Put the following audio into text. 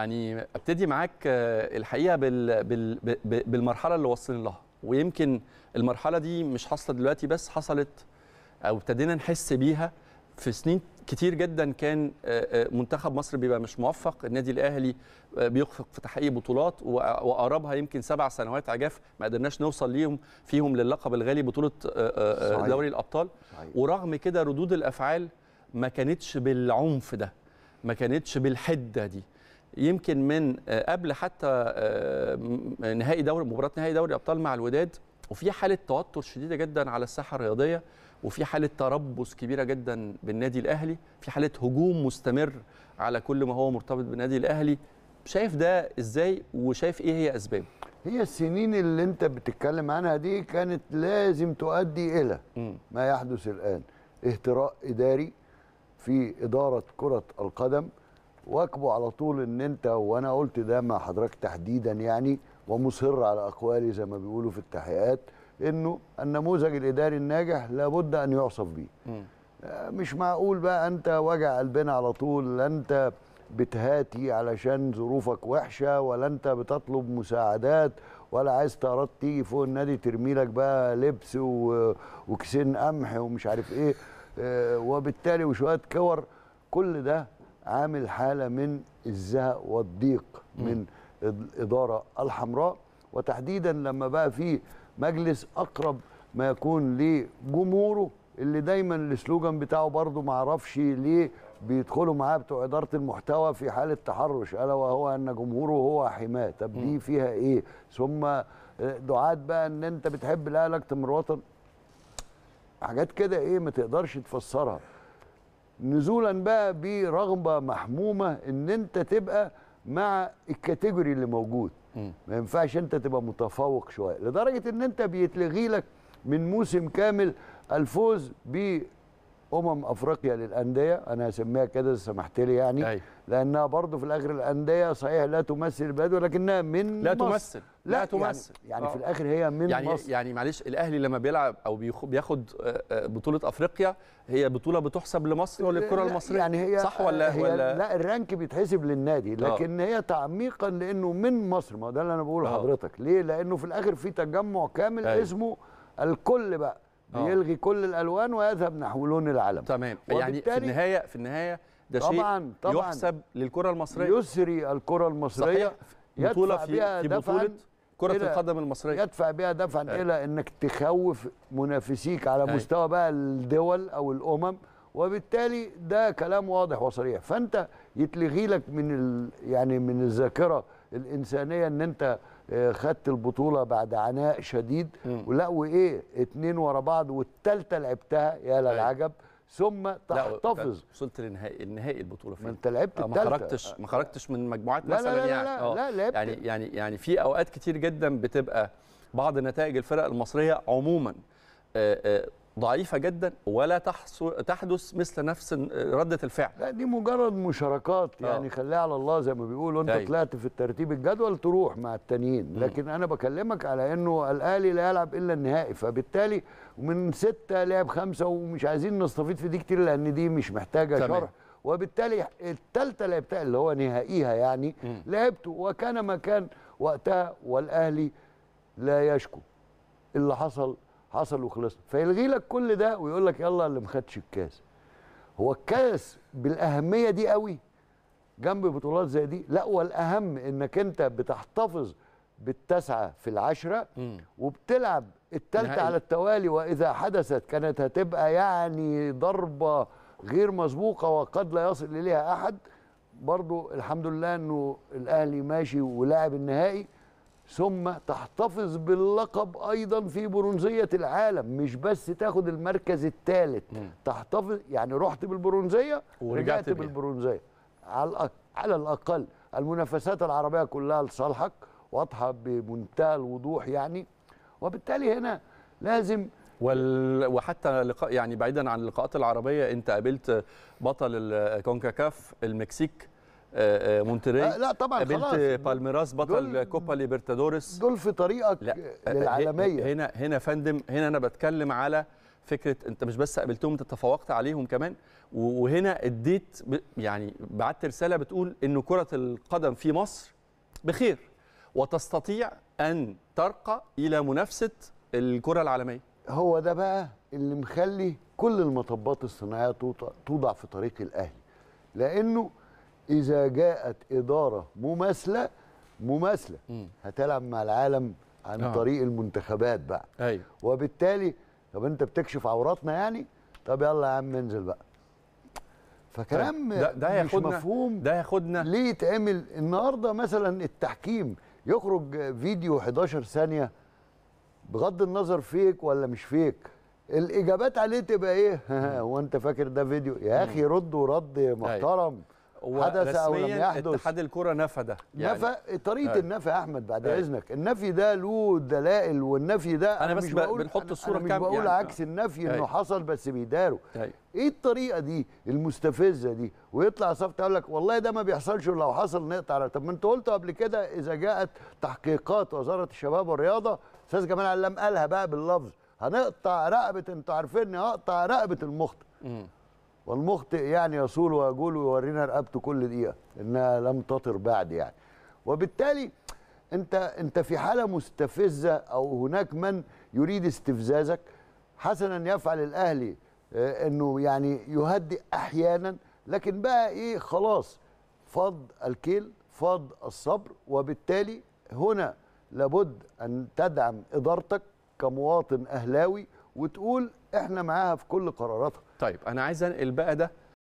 يعني ابتدي معاك آه، الحقيقه بال بال بالمرحله اللي وصلنا لها ويمكن المرحله دي مش حاصله دلوقتي بس حصلت او ابتدينا نحس بيها في سنين كتير جدا كان آه، آه، منتخب مصر بيبقى مش موفق النادي الاهلي بيخفق في تحقيق بطولات وقربها يمكن سبع سنوات عجاف ما قدرناش نوصل ليهم فيهم للقب الغالي بطوله دوري الابطال صحيح. ورغم كده ردود الافعال ما كانتش بالعنف ده ما كانتش بالحده دي يمكن من آه، قبل حتى آه، نهائي دوري مباراه نهائي دوري الابطال مع الوداد وفي حاله توتر شديده جدا على الساحه الرياضيه وفي حاله تربص كبيره جدا بالنادي الاهلي في حاله هجوم مستمر على كل ما هو مرتبط بالنادي الاهلي شايف ده ازاي وشايف ايه هي اسبابه هي السنين اللي انت بتتكلم عنها دي كانت لازم تؤدي الى ما يحدث الان اهتراء اداري في اداره كره القدم واكبوا على طول ان انت وانا قلت ده مع حضرتك تحديدا يعني ومصر على اقوالي زي ما بيقولوا في التحقيقات انه النموذج الاداري الناجح لابد ان يعصف به آه، مش معقول بقى انت وجع قلبنا على طول لا انت بتهاتي علشان ظروفك وحشه ولا انت بتطلب مساعدات ولا عايز طيارات تيجي فوق النادي ترمي لك بقى لبس وكسين قمح ومش عارف ايه آه، وبالتالي وشويه كور كل ده عامل حاله من الزهق والضيق من الاداره الحمراء وتحديدا لما بقى في مجلس اقرب ما يكون لجمهوره اللي دايما السلوجان بتاعه برضه ما اعرفش ليه بيدخلوا معاه بتوع اداره المحتوى في حاله تحرش الا وهو ان جمهوره هو حماه طب دي فيها ايه ثم آه، دعاة بقى ان انت بتحب اكتر من الوطن حاجات كده ايه ما تقدرش تفسرها نزولا بقى برغبه محمومه ان انت تبقى مع الكاتيجوري اللي موجود ما ينفعش انت تبقى متفوق شويه لدرجه ان انت بيتلغي لك من موسم كامل الفوز ب امم افريقيا للانديه انا هسميها كده سمحت لي يعني أي. أيوة. لانها برضه في الاخر الانديه صحيح لا تمثل البلد ولكنها من لا مصر. تمثل لا, لا تمثل يعني, يعني أوه. في آه. الاخر هي من يعني مصر يعني معلش الاهلي لما بيلعب او بياخد آه، آه، بطوله افريقيا هي بطوله بتحسب لمصر وللكره المصريه يعني هي صح ولا هي ولا لا الرانك بيتحسب للنادي لكن أوه. هي تعميقا لانه من مصر ما ده اللي انا بقوله لحضرتك ليه لانه في الاخر في تجمع كامل أي. أيوة. اسمه الكل بقى آه. يلغي كل الالوان ويذهب نحو لون العلم تمام يعني في النهايه في النهايه ده شيء طبعًا طبعاً يحسب للكره المصريه يسري الكره المصريه صحيح بطوله في, في بطوله كرة القدم المصرية يدفع بها دفعا أي. آه. إلى أنك تخوف منافسيك على مستوى بقى الدول أو الأمم وبالتالي ده كلام واضح وصريح فأنت يتلغي لك من ال يعني من الذاكرة الإنسانية أن أنت آه، خدت البطوله بعد عناء شديد ولا وايه اتنين ورا بعض والثالثه لعبتها يا للعجب طيب. ثم تحتفظ وصلت للنهائي النهائي البطوله فين؟ ما انت لعبت آه، ما خرجتش ما خرجتش من مجموعات لا مثلا لا لا يعني لا, لا, آه. لا لعبت يعني يعني يعني في اوقات كتير جدا بتبقى بعض نتائج الفرق المصريه عموما ضعيفه جدا ولا تحدث مثل نفس رده الفعل لا دي مجرد مشاركات آه. يعني أوه. خليها على الله زي ما بيقولوا انت طيب. طلعت في الترتيب الجدول تروح مع التانيين لكن انا بكلمك على انه الاهلي لا يلعب الا النهائي فبالتالي ومن سته لعب خمسه ومش عايزين نستفيد في دي كتير لان دي مش محتاجه تمام. شرح وبالتالي الثالثه لعبتها اللي هو نهائيها يعني لعبته وكان ما كان وقتها والاهلي لا يشكو اللي حصل حصل وخلصنا فيلغي لك كل ده ويقول لك يلا اللي ما خدش الكاس هو الكاس بالاهميه دي قوي جنب بطولات زي دي لا والاهم انك انت بتحتفظ بالتسعه في العشره وبتلعب الثالثه على التوالي واذا حدثت كانت هتبقى يعني ضربه غير مسبوقه وقد لا يصل اليها احد برضو الحمد لله انه الاهلي ماشي ولاعب النهائي ثم تحتفظ باللقب ايضا في برونزيه العالم مش بس تاخد المركز الثالث تحتفظ يعني رحت بالبرونزيه ورجعت بالبرونزيه على على الاقل المنافسات العربيه كلها لصالحك واضحه بمنتهى الوضوح يعني وبالتالي هنا لازم وال... وحتى لقاء يعني بعيدا عن اللقاءات العربيه انت قابلت بطل الكونكاكاف المكسيك آه، آه، مونتري آه، لا طبعا قابلت بالميراس بطل كوبا ليبرتادوريس دول في طريقك لا للعالميه هنا هنا فندم هنا انا بتكلم على فكره انت مش بس قابلتهم انت تفوقت عليهم كمان وهنا اديت يعني بعت رساله بتقول ان كره القدم في مصر بخير وتستطيع ان ترقى الى منافسه الكره العالميه هو ده بقى اللي مخلي كل المطبات الصناعيه توضع في طريق الاهلي لانه اذا جاءت اداره مماثله مماثله هتلعب مع العالم عن آه. طريق المنتخبات بقى أيوة. وبالتالي طب انت بتكشف عوراتنا يعني طب يلا يا عم انزل بقى فكلام طيب، ده, ده هياخدنا مش مفهوم ده هياخدنا ليه يتعمل النهارده مثلا التحكيم يخرج فيديو 11 ثانيه بغض النظر فيك ولا مش فيك الاجابات عليه تبقى ايه هو انت فاكر ده فيديو يا اخي رد ورد أيوه. محترم أيوة. حدث او لم يحدث اتحاد الكره نفى ده يعني نفى طريقه آه. النفي يا احمد بعد هاي. آه. اذنك النفي ده له دلائل والنفي ده انا, بس مش بقول بنحط الصوره كام مش بقول يعني. عكس النفي هاي. انه آه. حصل بس بيداروا ايه الطريقه دي المستفزه دي ويطلع صفقة يقول لك والله ده ما بيحصلش ولو حصل نقطع طب ما انت قلت قبل كده اذا جاءت تحقيقات وزاره الشباب والرياضه استاذ جمال علام قالها بقى باللفظ هنقطع رقبه انتوا عارفين هقطع رقبه المخطئ والمخطئ يعني يصول ويجول ويورينا رقبته كل دقيقه انها لم تطر بعد يعني وبالتالي انت انت في حاله مستفزه او هناك من يريد استفزازك حسنا يفعل الاهلي آه، انه يعني يهدئ احيانا لكن بقى ايه خلاص فض الكيل فض الصبر وبالتالي هنا لابد ان تدعم ادارتك كمواطن اهلاوي وتقول احنا معاها في كل قراراتها طيب انا عايز انقل بقى ده